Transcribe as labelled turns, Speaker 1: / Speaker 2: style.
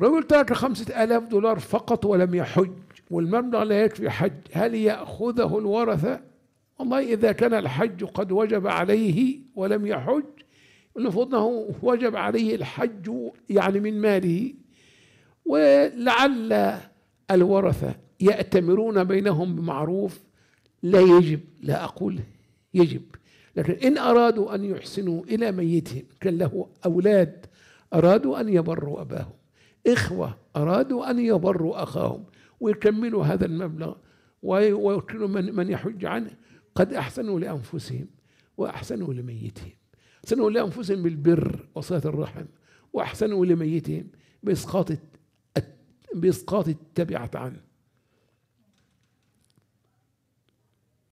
Speaker 1: رجل ترك خمسة آلاف دولار فقط ولم يحج والمبلغ لا يكفي حج هل يأخذه الورثة والله إذا كان الحج قد وجب عليه ولم يحج المفروض أنه وجب عليه الحج يعني من ماله ولعل الورثة يأتمرون بينهم بمعروف لا يجب لا أقول يجب لكن إن أرادوا أن يحسنوا إلى ميتهم كان له أولاد أرادوا أن يبروا أباهم إخوة أرادوا أن يبروا أخاهم ويكملوا هذا المبلغ ويوكلوا من, من يحج عنه قد أحسنوا لأنفسهم وأحسنوا لميتهم أحسنوا لأنفسهم بالبر وصلة الرحم وأحسنوا لميتهم بإسقاط بإسقاط التبعة عنه